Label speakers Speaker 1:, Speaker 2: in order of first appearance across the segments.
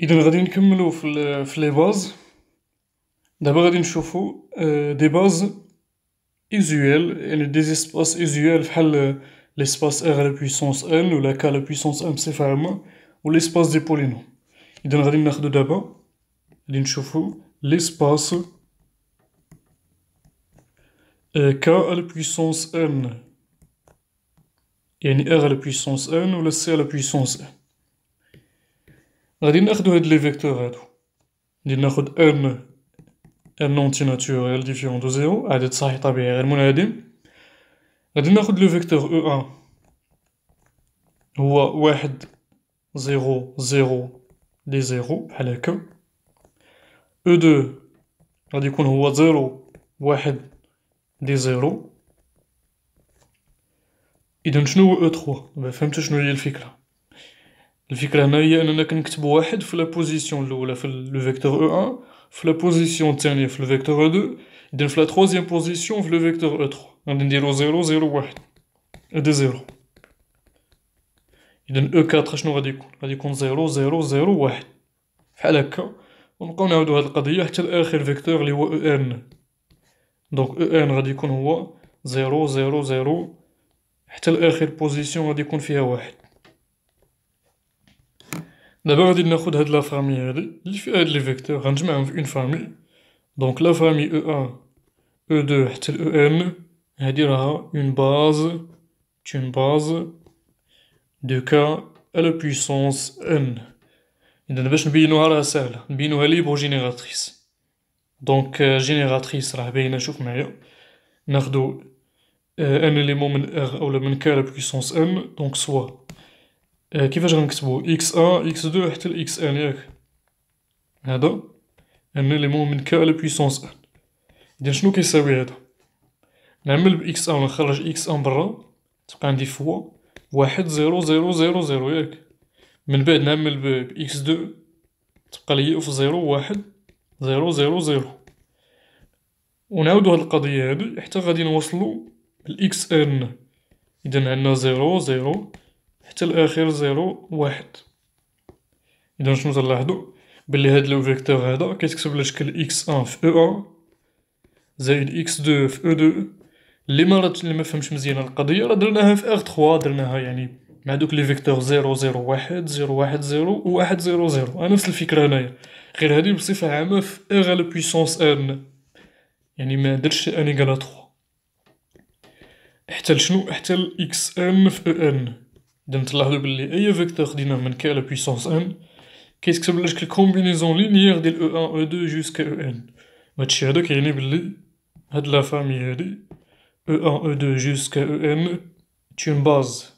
Speaker 1: Donc, on va commencer par les bases. D'abord, on va trouver des bases isoïales. Il y a euh, des espaces usuels comme euh, l'espace R à la puissance n, ou la K à la puissance m, cest à l'espace des polynômes. Donc, on va prendre d'abord, on va trouver l'espace euh, K à la puissance n. Il y a R à la puissance n, ou le C à la puissance غادي ناخدو هاد لي فيكتور هادو غادي ناخد ان ان اونتي ناتوريال ديفيرون دو زيرو عدد صحيح طبيعي غير منعدم غادي ناخد لو فيكتور او ان هو واحد زيرو زيرو لي زيرو بحال هكا او دو غادي يكون هو زيرو واحد لي زيرو اذا شنو هو او تخوا فهمتو شنو هي الفكره الفكره هنا هي اننا كنكتب واحد في لا بوزيسيون الاولى في لو فيكتور او 1 في لا بوزيسيون الثانيه في لو فيكتور او 2 اذا في لا ثروزيام بوزيسيون في لو فيكتور او 3 غادي نديرو 0 0 1 هذا 0 اذا او 4 شنو غادي يكون غادي يكون 0 0 0 1 بحال هكا ونبقاو نعاودو هاد القضيه حتى لاخر فيكتور اللي هو او ان دونك او ان غادي يكون هو 0 0 0 حتى لاخر بوزيسيون غادي يكون فيها واحد دابا غادي ناخد هاد لا فامي هادي اللي فيها هاد لي فيكتور غنجمعهم في اون فامي دونك لا فامي او ان او دو حتى ل او ام هادي راها اون باز اون باز دو كا على بويسونس ان اذا باش نبينوها راه ساهله نبينوها ليبر جينيراتريس دونك جينيراتريس راه باينه شوف معايا ناخدو ان اليمون من ار اولا من كا على بويسونس ان دونك سوا آه، كيفاش غنكتبو اكس ان اكس دو حتى لاكس ان ياك هذا ان اليمون من كا على بويسونس ان اذا شنو كيساوي هذا نعمل باكس ان نخرج اكس ان برا تبقى عندي فوا واحد زيرو زيرو زيرو زيرو ياك من بعد نعمل باكس دو تبقى لي اوف زيرو واحد زيرو زيرو زيرو ونعاودو هاد القضية هادي حتى غادي نوصلو لإكس ان اذا عندنا زيرو زيرو حتى الاخير زيرو واحد اذا شنو تلاحظوا بلي هاد لو فيكتور هذا كيتكتب على شكل اكس 1 في او 1 زائد اكس 2 في او 2 اللي ما رات اللي ما فهمش مزيان القضيه راه درناها في ار 3 درناها يعني مع دوك لي فيكتور 0 0 1 0 1 0 و 1 0 0 نفس الفكره هنايا غير هذه بصفه عامه في ار لو بويسونس ان يعني ما درتش ان ايغال 3 حتى لشنو حتى الاكس ان في ان dans l'algèbre linéaire avec le vecteur de e dimension e e à la puissance n, qu'est-ce que c'est que la combinaison linéaire de e1, e2 jusqu'à en, mais tu as de combinaisons linéaires de la famille e1, e2 jusqu'à en, une base.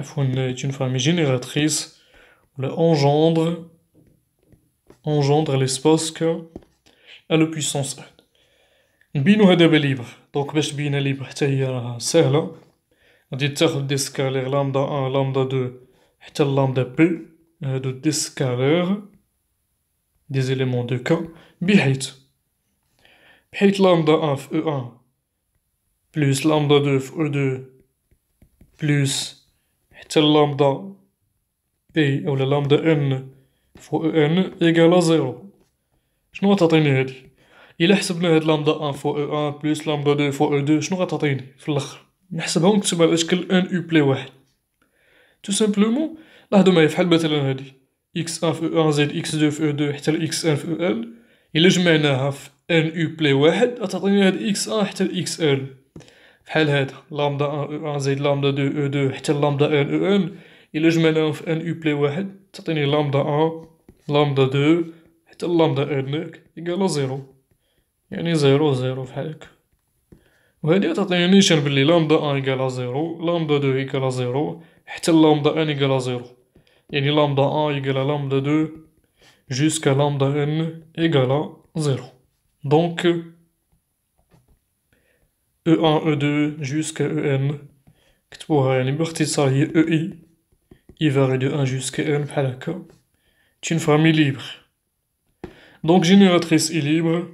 Speaker 1: f est une famille génératrice, elle engendre, l'espace à la puissance n. Bien au hasard de libre. donc qu'est-ce que le hyper غادي تاخد دي سكالير لامدا ان لامدا دو حتى لامدا بي هادو دي سكالير دي زيليمون دو كا بحيث بحيث لامدا ان في او ان بلوس لامدا دو في او دو بلوس حتى لامدا بي او لامدا ان في او ان ايكالا زيرو شنو غتعطيني هادي الا حسبنا هاد لامدا ان فو او ان بلوس لامدا دو فو او دو شنو غتعطيني في الاخر نحسبهم تسمى على شكل ان او بلاي واحد تو سامبلومون لاحظوا معايا فحال مثلا هادي اكس ا في او ان زيد اكس دو في او دو حتى اكس ان في او ان الا جمعناها في ان او بلاي واحد غتعطيني هاد اكس ا حتى اكس ان بحال هادا لامدا ان او ان زيد لامدا دو او دو حتى لامدا ان او ان الا جمعناهم في ان او بلاي واحد تعطيني لامدا ان لامدا دو حتى لامدا ان ايكالا زيرو يعني زيرو زيرو بحال هكا Vous voyez, vous avez une lambda 1 égale à 0, lambda 2 égale à 0, lambda n égale à 0. Et lambda 1 égale à lambda 2 jusqu'à lambda n égale à 0. Donc, E1, E2 jusqu'à EN, qui est une échelle de 1 jusqu'à N, c'est une forme libre. Donc, génératrice est libre.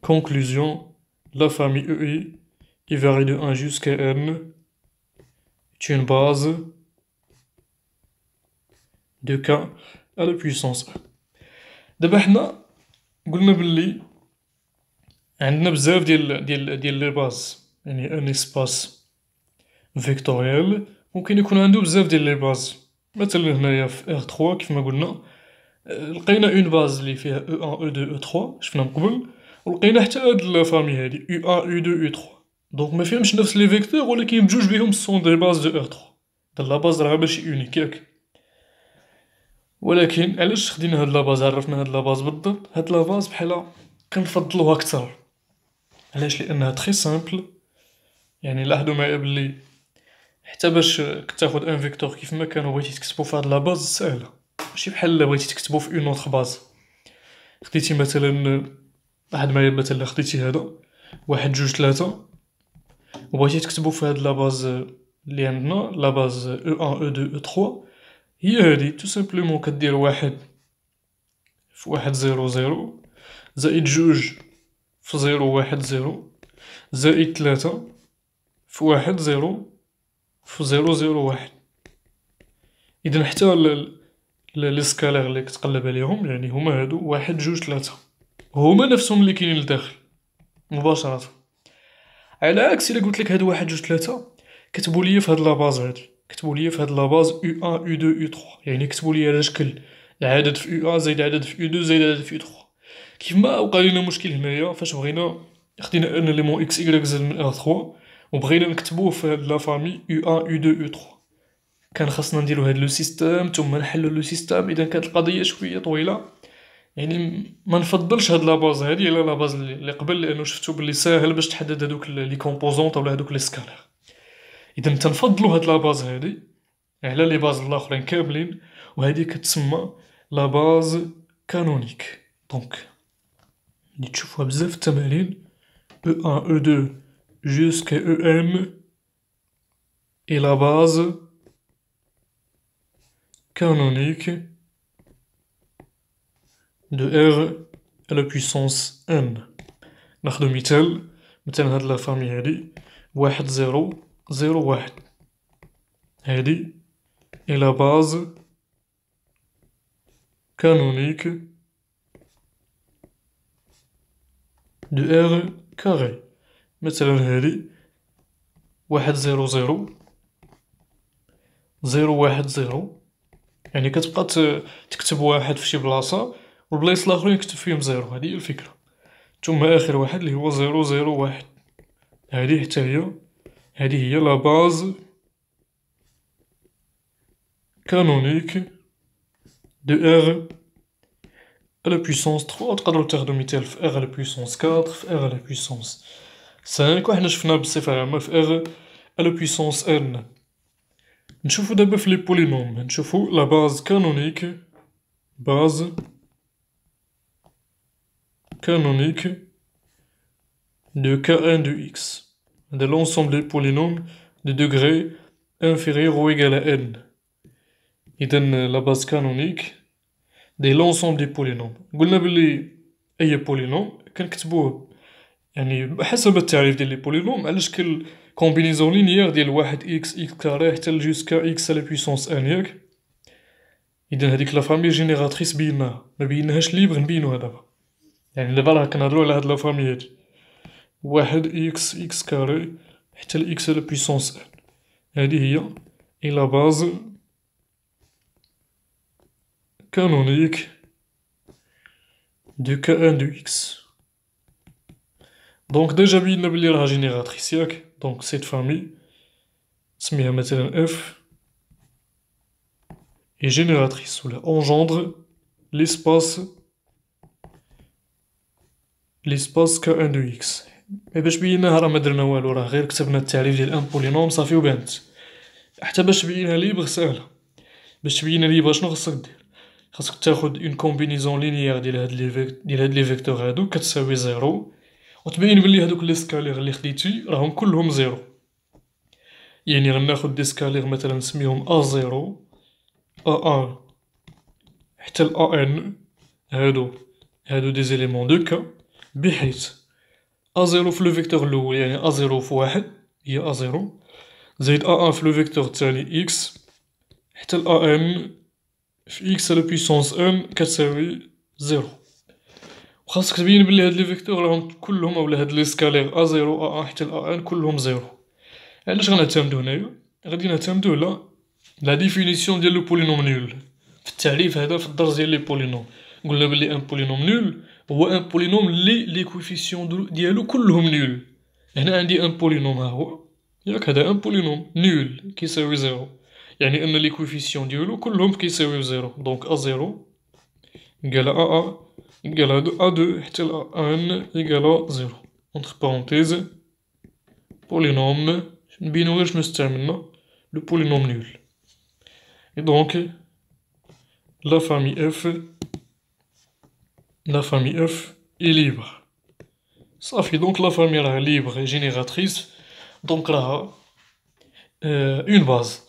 Speaker 1: Conclusion. La famille EI il varie de 1 jusqu'à n est une base de k à la puissance دابا حنا قلنا باللي عندنا بزاف ديال ديال ديال لي باز يعني ان اسباس فيكتوريال ممكن يكون عنده بزاف ديال لي باز مثلا هنايا في ار 3 كيف ما قلنا لقينا اون باز اللي فيها او 1 او 2 او 3 شفنا من قبل ولقينا حتى هاد الفامي هادي u 1 u 2 u 3 دونك ما فيهمش نفس لي فيكتور ولكن بجوج بيهم سون دي باز دو r 3 دا لا باز راه ماشي اونيك ياك ولكن علاش خدينا هاد لا باز عرفنا هاد لا باز بالضبط هاد لا باز بحال كنفضلوها اكثر علاش لانها تري سامبل يعني لاحظوا معايا بلي حتى باش تاخد ان فيكتور كيف ما كانوا بغيتي تكتبو في هاد لا باز ساهله ماشي بحال بغيتي تكتبو في اون اوتر باز خديتي مثلا واحد ما مثلا خديتي هذا واحد جوج ثلاثة وبغيتي تكتبو في هاد لاباز اللي عندنا لاباز او ان او دو او تخوا هي هادي تو سامبلومون كدير واحد في واحد زيرو زيرو زائد جوج في زيرو واحد زيرو زائد ثلاثة في واحد زيرو في زيرو زيرو واحد إذن حتى لي سكالير اللي كتقلب عليهم يعني هما هادو واحد جوج ثلاثة هما نفسهم اللي كاينين لداخل مباشره على عكس الا قلت لك هاد واحد جوج ثلاثه كتبوا لي في هاد لاباز هاد كتبوا لي في هاد لاباز او 1 او 2 او 3 يعني كتبوا لي على شكل العدد في او 1 زائد العدد في او 2 زائد العدد في او 3 كيف ما وقع لنا مشكل هنايا فاش بغينا خدينا ان ليمون اكس ايغريك زائد من ار 3 وبغينا نكتبوه في هاد لا فامي او 1 او 2 او 3 كان خاصنا نديرو هاد لو سيستيم ثم نحلو لو سيستيم اذا كانت القضيه شويه طويله يعني ما نفضلش هاد لاباز هادي على لاباز اللي قبل لانه شفتو بلي ساهل باش تحدد هادوك لي كومبوزونط ولا هادوك لي سكالير اذا تنفضلوا هاد لاباز هادي على لي باز الاخرين كاملين وهادي كتسمى لاباز كانونيك دونك اللي تشوفوها بزاف في التمارين او 1 او 2 جوسك او ام اي لاباز كانونيك دو ار على بويسونس ان ناخدو مثال مثلا هاد لافامي هادي واحد زيرو زيرو واحد هادي الى باز كانونيك دو ار كاري مثلا هادي واحد زيرو زيرو زيرو واحد زيرو يعني كتبقى تكتب واحد في شي بلاصه والبلايص الاخرين نكتب فيهم زيرو هذه هي الفكره ثم اخر واحد اللي هو زيرو زيرو واحد هذه حتى هي هذه هي لا باز كانونيك دو ار على بويسونس 3 تقدروا تاخذوا مثال في ار على بويسونس 4 في ار على بويسونس 5 وحنا شفنا بصفه عامه في ار على بويسونس ان نشوفو دابا في لي بولينوم نشوفو لا باز كانونيك باز canonique de k 1 de x, de l'ensemble des polynômes de degré inférieur ou égal à n, il donne la base canonique de l'ensemble des polynômes. Quand on a vu les polynômes, quand tu vois, il y a une façon de tirer des polynômes, de l'1, x, x carré, etc jusqu'à x à la puissance n-1, donc donne la famille génératrice de l'ensemble. Mais bien, elles sont libres, donc déjà vu, famille, un x x carré, famille x à puissance. la base canonique de K 1 du x. Donc déjà vu, nous génératrice. Donc cette famille, si on F, est génératrice ou engendre l'espace. ليسباس كا ان دو اكس مي باش بيناها راه ما درنا والو راه غير كتبنا التعريف ديال ان بولينوم صافي وبانت حتى باش تبينها لي بغسالة باش تبينها لي بغا شنو خاصك دير خاصك تاخد اون كومبينيزون لينيير ديال هاد لي ديال هاد لي فيكتور هادو كتساوي زيرو وتبين بلي هادوك لي سكالير اللي خديتي راهم كلهم زيرو يعني ناخد دي سكالير مثلا نسميهم ا زيرو ا ان حتى ا ان هادو هادو دي زيليمون دو كا بحيث أزيرو في لو فيكتور الأول يعني ا زيرو في واحد هي ا زيرو زائد أ أن في لو فيكتور التالي إكس حتى ال أن في إكس على بيسونس أن كتساوي زيرو وخاصك تبين بلي هاد لي فيكتور راهم كلهم أولا هاد لي سكالير أ زيرو أ أن حتى ال أن كلهم زيرو علاش غنعتمدو هنايا غادي نعتمدو على لا ديفينيسيون ديال لو بولينوم نول في التعريف هذا في الدرس ديال لي بولينوم قلنا بلي ان بولينوم نول Pour un polynôme, il y a le coefficient du colon nul. Il y a un polynôme nul qui serait 0. Il y a un coefficient du colon qui serait 0. Donc A0 égale à A2 est égal 1, égale à 0. Entre parenthèses, le polynôme nul. Et donc, la famille F. لا فامي اف اي ليبر صافي دونك لا فامي راه ليبر جينيراتريس دونك راها اون باز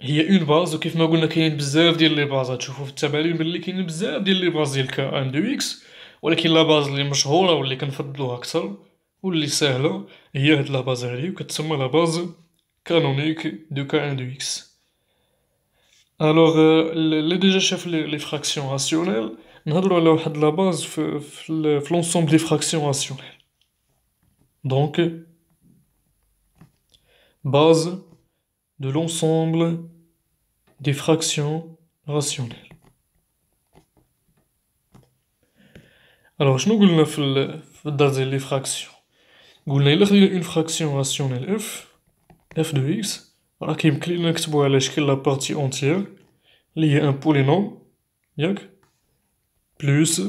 Speaker 1: هي اون باز وكيف ما قلنا كاين بزاف ديال لي بازات تشوفوا في التمارين باللي كاين بزاف ديال لي باز ديال كا ام دو اكس ولكن لا باز اللي مشهوره واللي كنفضلوها اكثر واللي ساهله هي هاد لا باز هادي وكتسمى لا باز كانونيك دو كا ام دو اكس الوغ اللي ديجا شاف لي فراكسيون راسيونيل Nous la base de l'ensemble des fractions rationnelles. Donc, base de l'ensemble des fractions rationnelles. Alors, je vais vous donner les fractions. Si vous a une fraction rationnelle f, f de x, vous allez vous dire la partie entière est un polynôme plus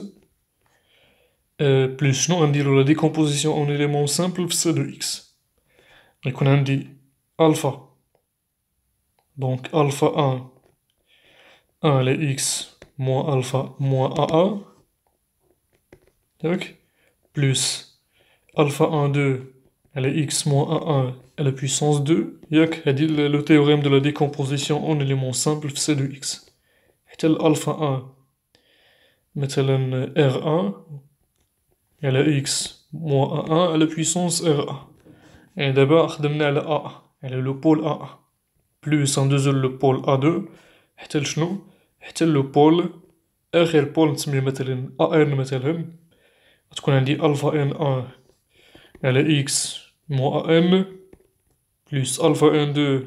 Speaker 1: euh, plus dit la décomposition en éléments simples de x x qu'on alpha dit alpha. Donc, alpha 1 1 est x, moins alpha moins 1 Donc, plus alpha 1, 2 elle est x moins 1, 1 à la puissance 2. et dit le théorème de la décomposition en éléments simples, c'est de x. Et alpha 1 R1. Elle x moins A1 à la puissance r Et d'abord, elle A. Elle le pôle a Plus, en deux, le pôle A2. Elle est le pôle RRPOL. c'est tout cas, on a dit alpha n1. Elle x moins a Plus alpha n2.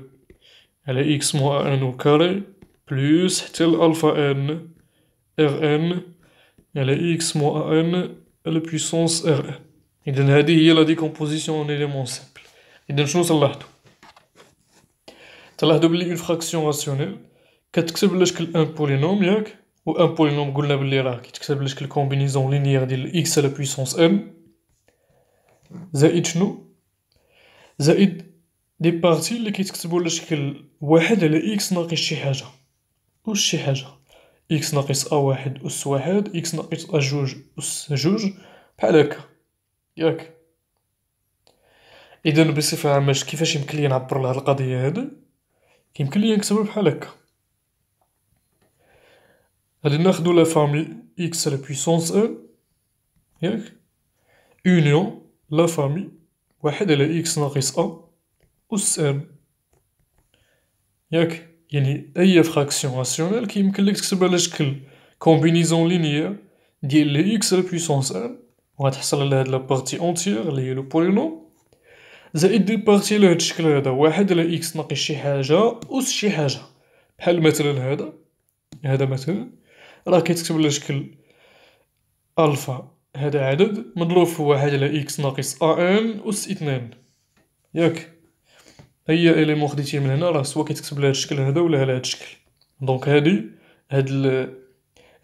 Speaker 1: Elle x moins a au carré. Plus, tel alpha n. r x moins m à la puissance r. E. Et donc, elle la décomposition en éléments simples. Et nous une fraction rationnelle. Quand vous un polynôme, ou un polynôme, qui est la combinaison linéaire de x à la puissance m. زائد شنو زائد دي qui اللي x إكس ناقص أ واحد أس واحد إكس ناقص أ جوج أس جوج بحال هكا ياك إذا بصفة عامة كيفاش يمكن لي نعبر لهاد القضية هادي يمكن لي نكتبها بحال هكا غادي ناخدو لا فامي إكس على بويسونس أ ياك يونيون لا فامي واحد على إكس ناقص أ أس ام ياك يعني أي فراكسيون راسيونيل كيمكن لك تكتب على شكل كومبينيزون لينيير ديال لي إكس على بويسونس أن وغتحصل على هاد لابارتي اونتيغ اللي هي لو بولينوم زائد دي بارتي على هاد الشكل هذا واحد على إكس ناقص شي حاجة اوس شي حاجة بحال مثلا هذا هذا مثلا راه كيتكتب على شكل ألفا هذا عدد مضروب في واحد على إكس ناقص أ أن اوس اثنان ياك اي اليمون خديتيه من هنا راه سوا كيتكتب لهذا الشكل هذا ولا على هاد الشكل دونك هادي هاد ال...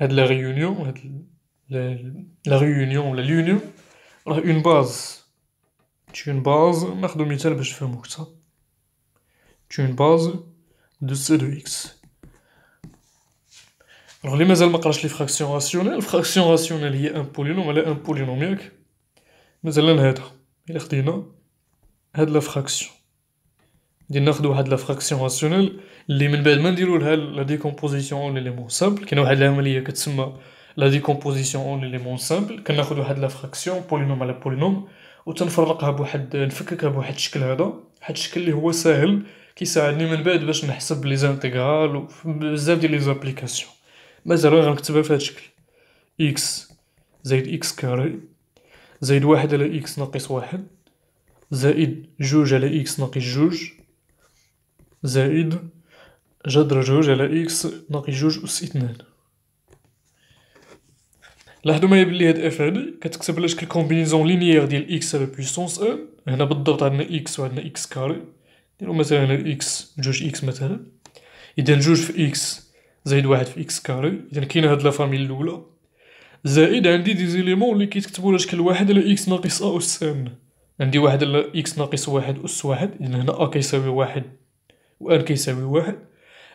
Speaker 1: هاد لا ريونيون هاد لا ريونيون ولا ليونيون راه اون باز تي اون باز ناخدو مثال باش نفهمو اكثر تي اون باز دو سي دو اكس الوغ لي مازال ما قراش لي فراكسيون راسيونيل فراكسيون راسيونيل هي ان بولينوم على ان بولينوم ياك مثلا هذا الا خدينا هاد لا فراكسيون دي ناخذوا واحد لا فراكسيون راسيونيل اللي من بعد ما نديروا لها لا ديكومبوزيسيون اون ليمون سامبل كاين واحد العمليه كتسمى لا ديكومبوزيسيون اون ليمون سامبل كناخذ واحد لا فراكسيون بولينوم على بولينوم وتنفرقها بواحد نفككها بواحد الشكل هذا واحد الشكل اللي هو ساهل كيساعدني من بعد باش نحسب لي زانتيغرال وبزاف ديال لي زابليكاسيون مازال غنكتبها في هذا الشكل اكس زائد اكس كاري زائد واحد على اكس ناقص واحد زائد جوج على اكس ناقص جوج زائد جذر جوج على إكس ناقص جوج أس اثنان لاحظوا معايا بلي هاد اف هادي كتكتب على شكل كومبينيزون لينيير ديال اكس على بويسونس ان هنا بالضبط عندنا اكس وعندنا اكس كاري نديرو مثلا هنا اكس جوج اكس مثلا اذا جوج في اكس زائد واحد في اكس كاري اذا كاينه هاد لافامي فامي الاولى زائد عندي دي زيليمون لي كيتكتبو على شكل واحد على اكس ناقص ا اس ان عندي واحد على اكس ناقص واحد اس واحد اذا هنا ا كيساوي واحد و ان كيساوي واحد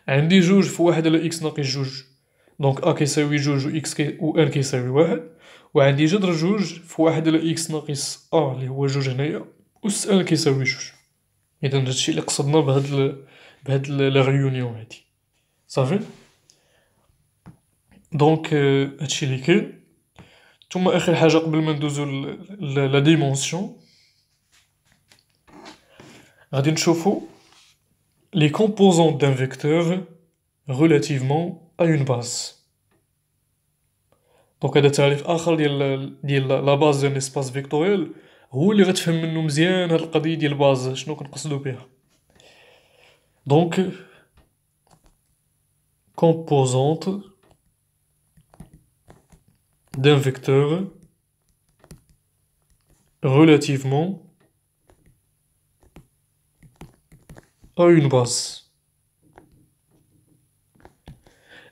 Speaker 1: عندي جوج في واحد على اكس ناقص جوج دونك ا كيساوي جوج و اكس كي و ان كيساوي واحد وعندي جدر جوج في واحد على اكس ناقص ا اللي هو جوج هنايا و س ان كيساوي جوج اذا هادشي اللي قصدنا بهاد ال... بهاد لا غيونيون هادي صافي دونك هادشي اللي كاين ثم اخر حاجه قبل ما ندوزو لا ديمونسيون غادي نشوفو les composantes d'un vecteur relativement à une base. Donc هذا تعريف اخر ديال ديال لا باز ديال ليسباس فيكتوريال هو اللي غتفهم منه مزيان هاد القضيه ديال باز شنو كنقصدوا بها دونك composante d'un vecteur relativement une base.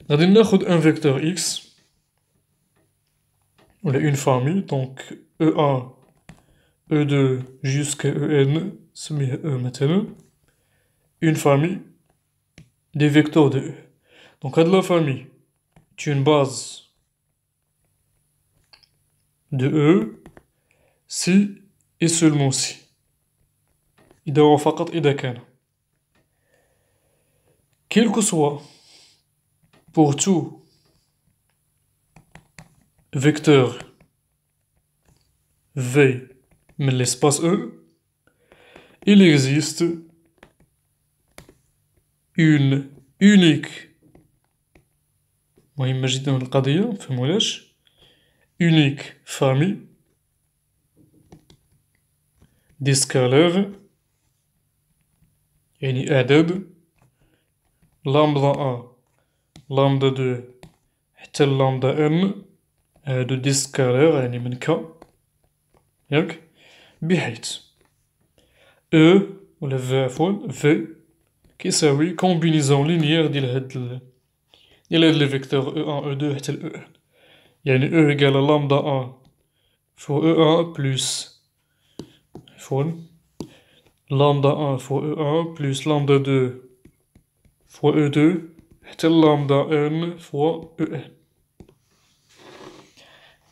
Speaker 1: nous avons un vecteur x, on a une famille, donc e1, e2 jusqu'à en, maintenant, une famille des vecteurs de e. Donc, à de la famille, tu une base de e si et seulement si. Il doit avoir quel que soit, pour tout vecteur V, mais l'espace E, il existe une unique famille le unique famille des لامدا ا لامدا دو حتى لامدا ام هادو ديسكارير يعني من ك ياك بحيث او ولا في عفوا في كيساوي كومبينيزون لينيير ديال هاد ديال هاد لي فيكتور او 1 او 2 حتى ل او 1 يعني او ايكال لامدا ا فوا او 1 بلس عفوا لامدا 1 فوا او 1 بلس لامدا 2 فوا او دو حتى اللامدا ان فوا او ان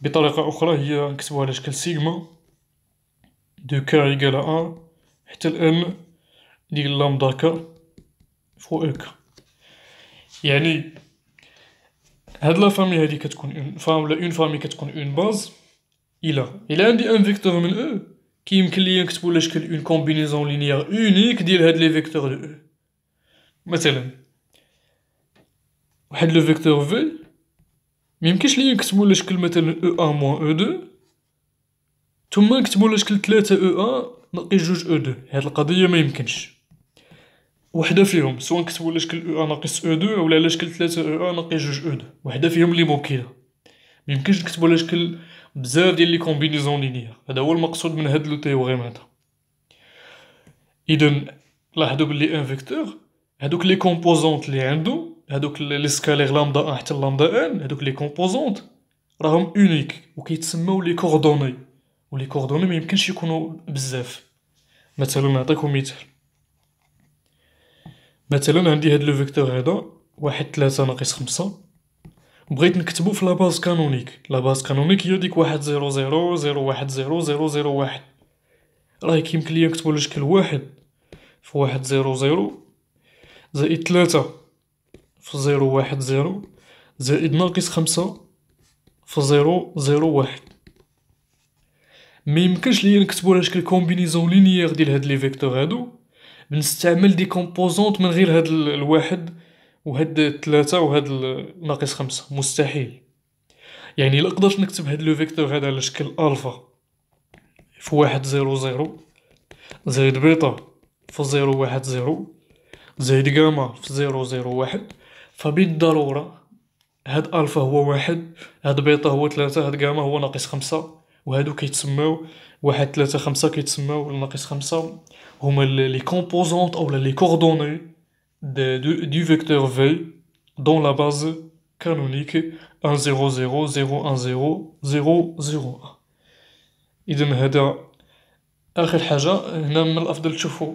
Speaker 1: بطريقة أخرى هي نكتبوها على شكل سيغما دو كا إيكالا أن حتى الان ديال لامدا كا فوا او كا يعني هاد لافامي هادي كتكون اون فام ولا اون فامي كتكون اون باز إلا إلا عندي ان فيكتور من او كيمكن ليا نكتبو على شكل اون كومبينيزون لينيار اونيك ديال هاد لي فيكتور دو او مثلا واحد لو فيكتور في ميمكنش ليا نكتبو على شكل مثلا او ان موان او دو ثم نكتبو على شكل ثلاثة او e ان ناقص جوج او e دو هاد القضية ما يمكنش وحده فيهم سواء نكتبو على شكل او e ان ناقص او دو ولا على شكل ثلاثة او ان ناقص جوج او دو وحده فيهم لي ممكنه ميمكنش نكتبو على شكل بزاف ديال لي كومبينيزون لينيير هذا هو المقصود من هاد لو تيوغيم هذا اذا لاحظوا بلي ان فيكتور هادوك لي كومبوزونت اللي عنده هادوك لي سكالير لامدا ان حتى لامدا ان هادوك لي كومبوزونت راهم اونيك وكيتسموا لي كوردوني ولي كوردوني ما يمكنش يكونوا بزاف مثلا نعطيكم مثال مثلا عندي هاد لو فيكتور هذا واحد ثلاثة ناقص خمسة بغيت نكتبو في لاباز كانونيك لاباز كانونيك هي ديك واحد زيرو زيرو زيرو واحد زيرو زيرو زيرو واحد راه كيمكن ليا نكتبو على شكل واحد في واحد زيرو زيرو زائد ثلاثة في زيرو واحد زيرو زائد ناقص خمسة في زيرو زيرو واحد ما يمكنش ليا نكتبو على شكل كومبينيزون لينيير ديال هاد لي فيكتور هادو بنستعمل دي كومبوزونت من غير هاد الواحد وهاد ثلاثة وهاد ناقص خمسة مستحيل يعني الا قدرت نكتب هاد لو فيكتور هذا على شكل الفا في واحد زيرو زيرو زائد بيتا في زيرو واحد زيرو زائد جاما في زيرو زيرو واحد فبالضرورة هاد ألفا هو واحد هاد بيتا هو ثلاثة هاد جاما هو ناقص خمسة وهادو كيتسماو واحد ثلاثة خمسة كيتسماو ناقص خمسة هما لي كومبوزونت أو لي كوردوني دو فيكتور في دون لا باز كانونيك 1 0 0 0 1 0 0 0 إذا هذا آخر حاجة هنا من الأفضل تشوفو